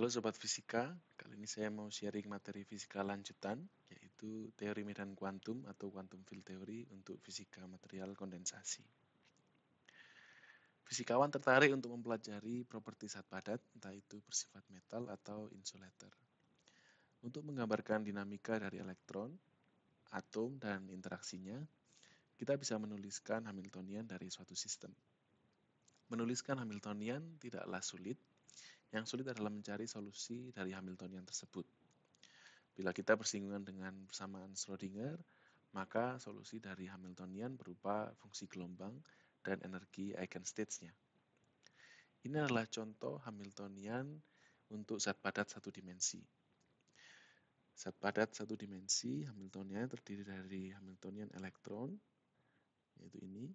Halo Sobat Fisika, kali ini saya mau sharing materi fisika lanjutan, yaitu teori medan kuantum atau quantum field theory untuk fisika material kondensasi. Fisikawan tertarik untuk mempelajari properti zat padat, entah itu bersifat metal atau insulator. Untuk menggambarkan dinamika dari elektron, atom, dan interaksinya, kita bisa menuliskan Hamiltonian dari suatu sistem. Menuliskan Hamiltonian tidaklah sulit, yang sulit adalah mencari solusi dari Hamiltonian tersebut. Bila kita bersinggungan dengan persamaan Schrödinger, maka solusi dari Hamiltonian berupa fungsi gelombang dan energi eigenstates-nya. Ini adalah contoh Hamiltonian untuk zat padat satu dimensi. Zat padat satu dimensi Hamiltonian terdiri dari Hamiltonian elektron, yaitu ini.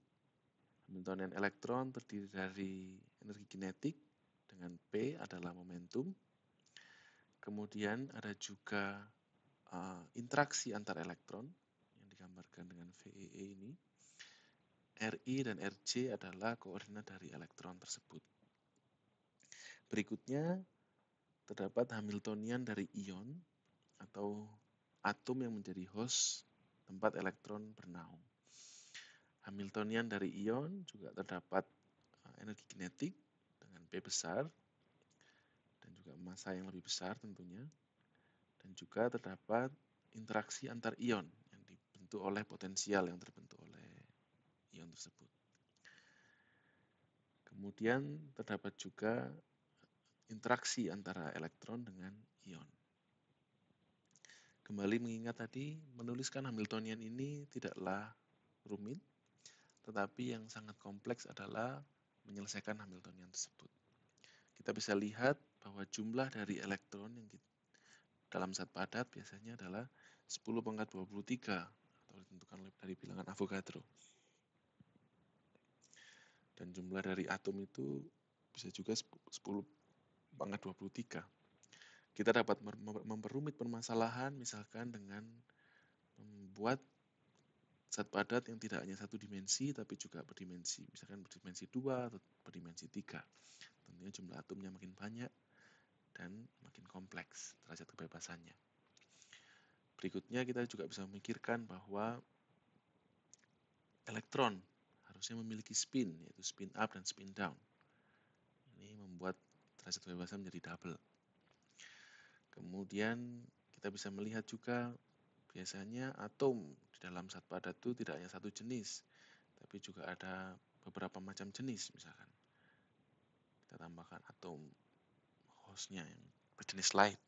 Hamiltonian elektron terdiri dari energi kinetik, dengan P adalah momentum. Kemudian ada juga uh, interaksi antar elektron yang digambarkan dengan VEE e ini. RI dan RJ adalah koordinat dari elektron tersebut. Berikutnya terdapat Hamiltonian dari ion atau atom yang menjadi host tempat elektron bernaung. Hamiltonian dari ion juga terdapat eh, energi kinetik lebih besar dan juga massa yang lebih besar tentunya dan juga terdapat interaksi antar ion yang dibentuk oleh potensial yang terbentuk oleh ion tersebut. Kemudian terdapat juga interaksi antara elektron dengan ion. Kembali mengingat tadi, menuliskan Hamiltonian ini tidaklah rumit, tetapi yang sangat kompleks adalah menyelesaikan Hamiltonian tersebut kita bisa lihat bahwa jumlah dari elektron yang kita, dalam zat padat biasanya adalah 10 pangkat 23 atau ditentukan oleh dari bilangan Avogadro. Dan jumlah dari atom itu bisa juga 10 pangkat 23. Kita dapat memperumit permasalahan misalkan dengan membuat zat padat yang tidak hanya satu dimensi tapi juga berdimensi, misalkan berdimensi dua atau berdimensi tiga. Tentunya jumlah atomnya makin banyak dan makin kompleks derajat kebebasannya. Berikutnya kita juga bisa memikirkan bahwa elektron harusnya memiliki spin, yaitu spin up dan spin down. Ini membuat derajat kebebasan menjadi double. Kemudian kita bisa melihat juga biasanya atom di dalam satu padat itu tidak hanya satu jenis, tapi juga ada beberapa macam jenis misalkan kita tambahkan atom hostnya yang berjenis lain.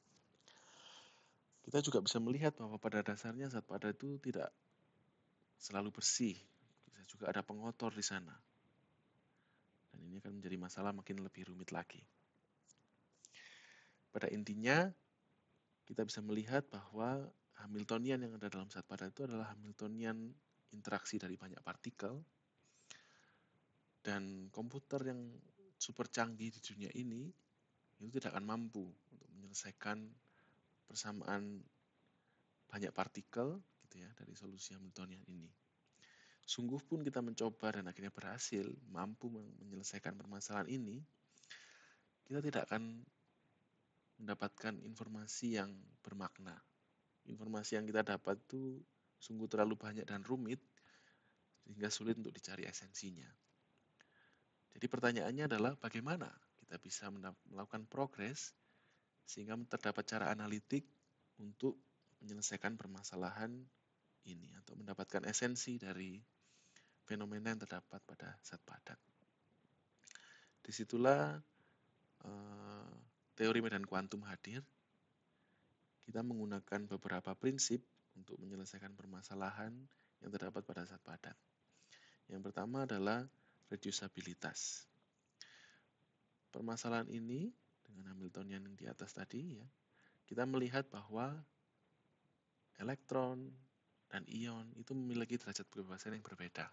kita juga bisa melihat bahwa pada dasarnya zat padat itu tidak selalu bersih. Bisa juga ada pengotor di sana. Dan ini akan menjadi masalah makin lebih rumit lagi. Pada intinya, kita bisa melihat bahwa Hamiltonian yang ada dalam zat padat itu adalah Hamiltonian interaksi dari banyak partikel. Dan komputer yang super canggih di dunia ini itu tidak akan mampu untuk menyelesaikan persamaan banyak partikel gitu ya dari solusi Hamiltonian ini. Sungguh pun kita mencoba dan akhirnya berhasil mampu menyelesaikan permasalahan ini, kita tidak akan mendapatkan informasi yang bermakna. Informasi yang kita dapat itu sungguh terlalu banyak dan rumit sehingga sulit untuk dicari esensinya. Jadi pertanyaannya adalah bagaimana kita bisa melakukan progres sehingga terdapat cara analitik untuk menyelesaikan permasalahan ini atau mendapatkan esensi dari fenomena yang terdapat pada zat padat. Disitulah eh, teori medan kuantum hadir. Kita menggunakan beberapa prinsip untuk menyelesaikan permasalahan yang terdapat pada zat padat. Yang pertama adalah reducibilitas. Permasalahan ini dengan Hamiltonian yang di atas tadi ya, kita melihat bahwa elektron dan ion itu memiliki derajat kebebasan yang berbeda.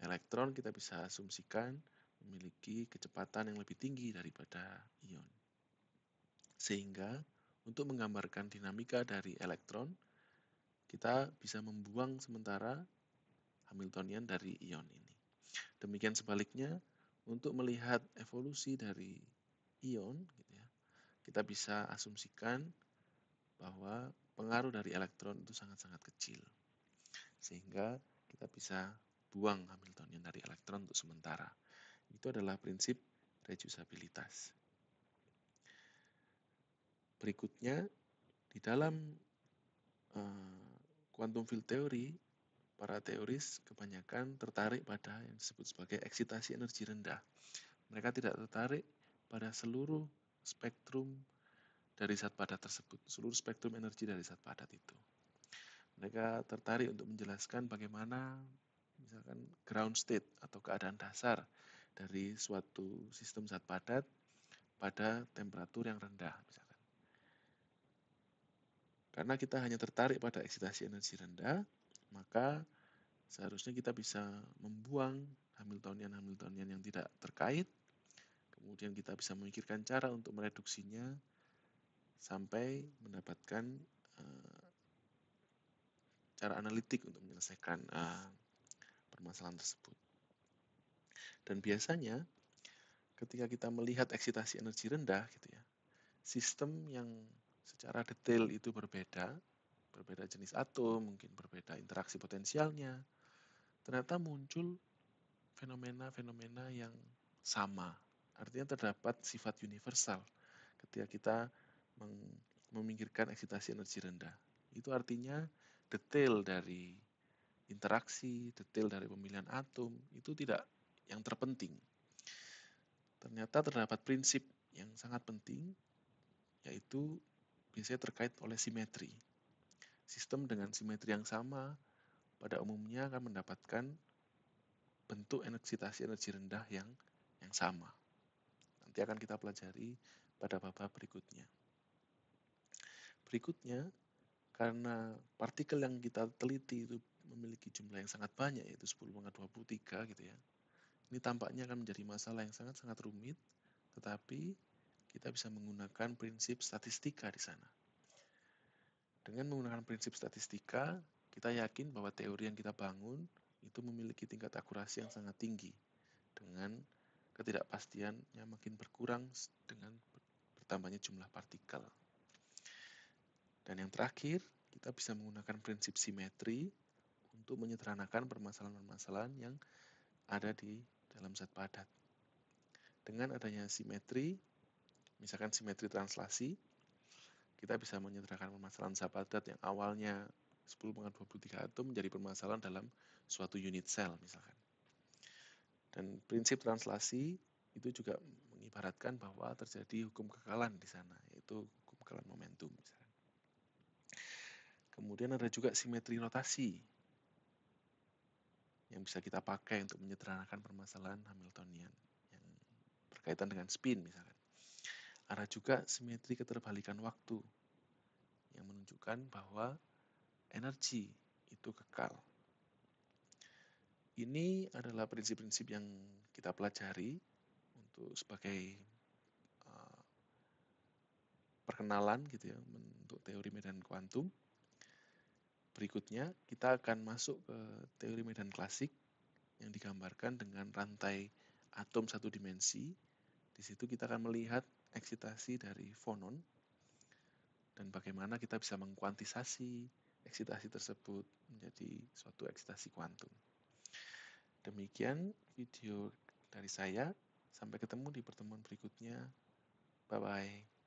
Elektron kita bisa asumsikan memiliki kecepatan yang lebih tinggi daripada ion. Sehingga untuk menggambarkan dinamika dari elektron, kita bisa membuang sementara Hamiltonian dari ion ini. Demikian sebaliknya, untuk melihat evolusi dari ion, gitu ya, kita bisa asumsikan bahwa pengaruh dari elektron itu sangat-sangat kecil. Sehingga kita bisa buang Hamiltonian dari elektron untuk sementara. Itu adalah prinsip reducibilitas. Berikutnya, di dalam uh, eh, quantum field theory, para teoris kebanyakan tertarik pada yang disebut sebagai eksitasi energi rendah. Mereka tidak tertarik pada seluruh spektrum dari zat padat tersebut, seluruh spektrum energi dari zat padat itu. Mereka tertarik untuk menjelaskan bagaimana misalkan ground state atau keadaan dasar dari suatu sistem zat padat pada temperatur yang rendah misalkan. Karena kita hanya tertarik pada eksitasi energi rendah, maka seharusnya kita bisa membuang Hamiltonian-Hamiltonian yang tidak terkait. Kemudian kita bisa memikirkan cara untuk mereduksinya sampai mendapatkan uh, cara analitik untuk menyelesaikan uh, permasalahan tersebut. Dan biasanya ketika kita melihat eksitasi energi rendah gitu ya, sistem yang secara detail itu berbeda berbeda jenis atom, mungkin berbeda interaksi potensialnya. Ternyata muncul fenomena-fenomena yang sama. Artinya terdapat sifat universal ketika kita memikirkan eksitasi energi rendah. Itu artinya detail dari interaksi, detail dari pemilihan atom itu tidak yang terpenting. Ternyata terdapat prinsip yang sangat penting yaitu biasanya terkait oleh simetri. Sistem dengan simetri yang sama pada umumnya akan mendapatkan bentuk energitasi energi rendah yang yang sama. Nanti akan kita pelajari pada babak berikutnya. Berikutnya, karena partikel yang kita teliti itu memiliki jumlah yang sangat banyak, yaitu 10 pangkat 23 gitu ya. Ini tampaknya akan menjadi masalah yang sangat-sangat rumit, tetapi kita bisa menggunakan prinsip statistika di sana. Dengan menggunakan prinsip statistika, kita yakin bahwa teori yang kita bangun itu memiliki tingkat akurasi yang sangat tinggi dengan ketidakpastian yang makin berkurang dengan bertambahnya jumlah partikel. Dan yang terakhir, kita bisa menggunakan prinsip simetri untuk menyederhanakan permasalahan-permasalahan yang ada di dalam zat padat. Dengan adanya simetri, misalkan simetri translasi, kita bisa menyederhanakan permasalahan sahabat yang awalnya 10 pangkat 23 atom menjadi permasalahan dalam suatu unit sel misalkan. Dan prinsip translasi itu juga mengibaratkan bahwa terjadi hukum kekalan di sana, yaitu hukum kekalan momentum misalkan. Kemudian ada juga simetri rotasi yang bisa kita pakai untuk menyederhanakan permasalahan Hamiltonian yang berkaitan dengan spin misalkan. Ada juga simetri keterbalikan waktu yang menunjukkan bahwa energi itu kekal. Ini adalah prinsip-prinsip yang kita pelajari untuk sebagai uh, perkenalan gitu ya untuk teori medan kuantum. Berikutnya kita akan masuk ke teori medan klasik yang digambarkan dengan rantai atom satu dimensi. Di situ kita akan melihat eksitasi dari fonon dan bagaimana kita bisa mengkuantisasi eksitasi tersebut menjadi suatu eksitasi kuantum. Demikian video dari saya. Sampai ketemu di pertemuan berikutnya. Bye-bye.